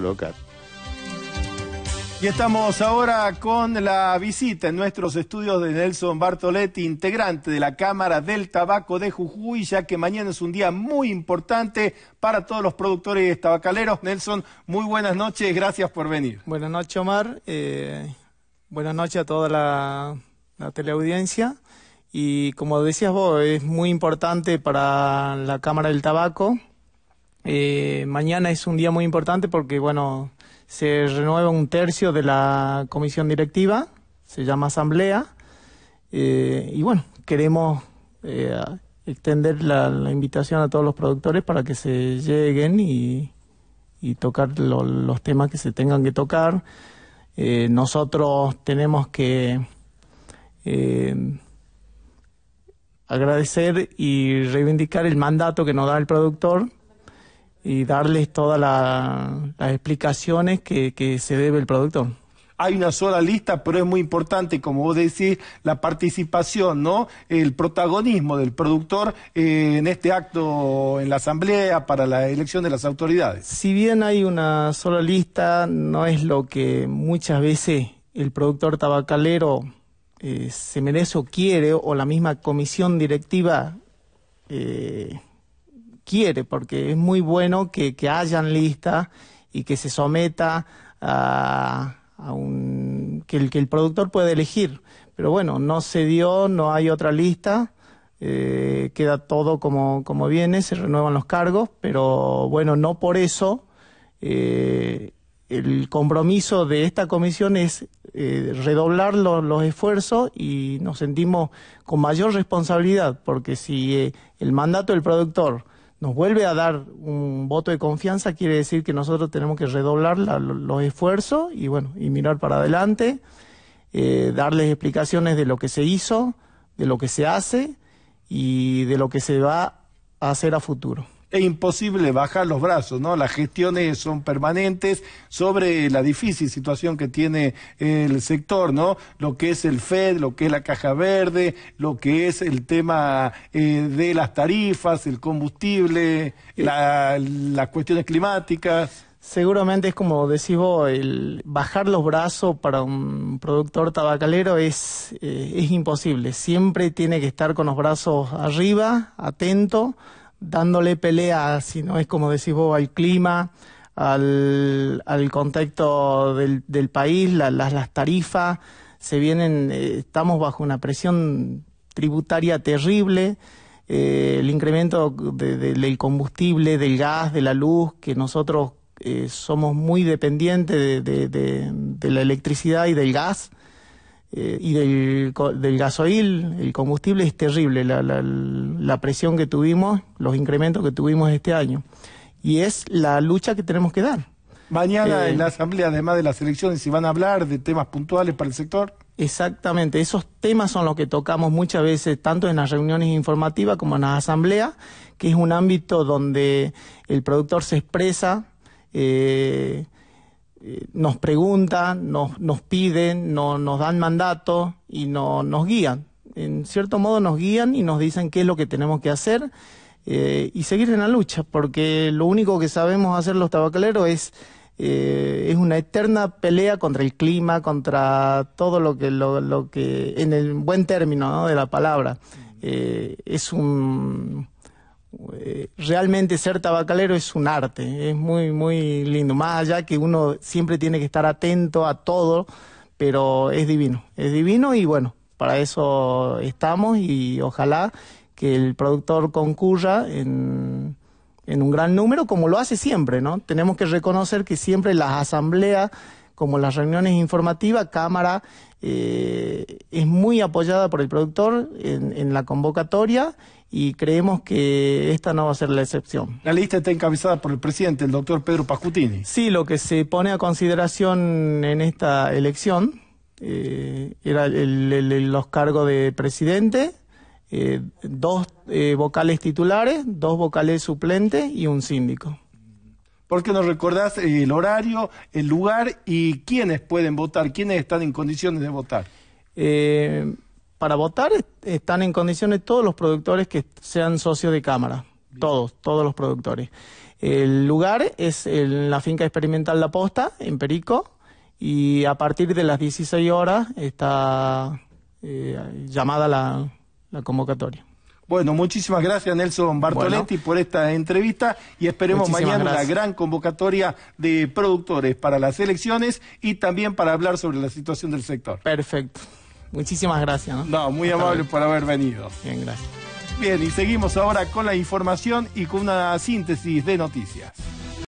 local. Y estamos ahora con la visita en nuestros estudios de Nelson Bartoletti, integrante de la Cámara del Tabaco de Jujuy, ya que mañana es un día muy importante para todos los productores tabacaleros. Nelson, muy buenas noches, gracias por venir. Buenas noches, Omar. Eh, buenas noches a toda la, la teleaudiencia. Y como decías vos, es muy importante para la Cámara del Tabaco eh, mañana es un día muy importante porque, bueno, se renueva un tercio de la comisión directiva, se llama asamblea, eh, y bueno, queremos eh, extender la, invitación a todos los productores para que se lleguen y, tocar los temas que se tengan que tocar. nosotros tenemos que agradecer y reivindicar el mandato que nos da el productor y darles todas las explicaciones que, se debe el productor hay una sola lista, pero es muy importante, como vos decís, la participación, ¿no? El protagonismo del productor eh, en este acto en la asamblea para la elección de las autoridades. Si bien hay una sola lista, no es lo que muchas veces el productor tabacalero eh, se merece o quiere, o la misma comisión directiva eh, quiere, porque es muy bueno que, que hayan lista y que se someta a, a un, que, el, que el productor pueda elegir. Pero bueno, no se dio, no hay otra lista. Eh, queda todo como, como, viene, se renuevan los cargos, pero bueno, no por eso eh, el compromiso de esta comisión es eh, redoblar los esfuerzos y nos sentimos con mayor responsabilidad, porque si el mandato del productor nos vuelve a dar un voto de confianza, quiere decir que nosotros tenemos que redoblar los esfuerzos y bueno, y mirar para adelante, eh, darles explicaciones de lo que se hizo, de lo que se hace y de lo que se va a hacer a futuro. Es imposible bajar los brazos, ¿no? Las gestiones son permanentes sobre la difícil situación que tiene el sector, ¿no? Lo que es el FED, lo que es la Caja Verde, lo que es el tema eh, de las tarifas, el combustible, las cuestiones climáticas. Seguramente es como decís vos, el bajar los brazos para un productor tabacalero es eh, imposible. Siempre tiene que estar con los brazos arriba, atento, dándole pelea, si no es como decís vos, al clima, al, contexto del, del país, las, las tarifas, se vienen, eh, estamos bajo una presión tributaria terrible, eh, el incremento del combustible, del gas, de la luz, que nosotros eh, somos muy dependientes de, la electricidad y del gas. Eh, y del, del, gasoil, el combustible, es terrible la, la, la presión que tuvimos, los incrementos que tuvimos este año. Y es la lucha que tenemos que dar. Mañana eh, en la asamblea, además de las elecciones, si van a hablar de temas puntuales para el sector. Exactamente, esos temas son los que tocamos muchas veces, tanto en las reuniones informativas como en las asambleas, que es un ámbito donde el productor se expresa, eh, eh, nos preguntan, nos, nos piden, no, nos dan mandato y no, nos guían. En cierto modo nos guían y nos dicen qué es lo que tenemos que hacer eh, y seguir en la lucha, porque lo único que sabemos hacer los tabacaleros es, eh, es una eterna pelea contra el clima, contra todo lo que, lo, lo que en el buen término de la palabra, es un eh, realmente ser tabacalero es un arte, es muy, muy lindo. Más allá que uno siempre tiene que estar atento a todo, pero es divino, es divino y bueno, para eso estamos y ojalá que el productor concurra en, en un gran número como lo hace siempre, ¿no? Tenemos que reconocer que siempre las asambleas como las reuniones informativas, Cámara eh, es muy apoyada por el productor en, la convocatoria y creemos que esta no va a ser la excepción. La lista está encabezada por el presidente, el doctor Pedro Pascutini. Sí, lo que se pone a consideración en esta elección eh, era los cargos de presidente, eh, dos eh, vocales titulares, dos vocales suplentes y un síndico porque nos recordás el horario, el lugar y quiénes pueden votar, quiénes están en condiciones de votar. Eh, para votar están en condiciones todos los productores que sean socios de Cámara, todos, todos los productores. El lugar es en la finca experimental La Posta, en Perico, y a partir de las 16 horas está eh, llamada la convocatoria. Bueno, muchísimas gracias Nelson Bartoletti por esta entrevista y esperemos mañana la gran convocatoria de productores para las elecciones y también para hablar sobre la situación del sector. Perfecto. Muchísimas gracias. No, muy amable por haber venido. Bien, gracias. Bien, y seguimos ahora con la información y con una síntesis de noticias.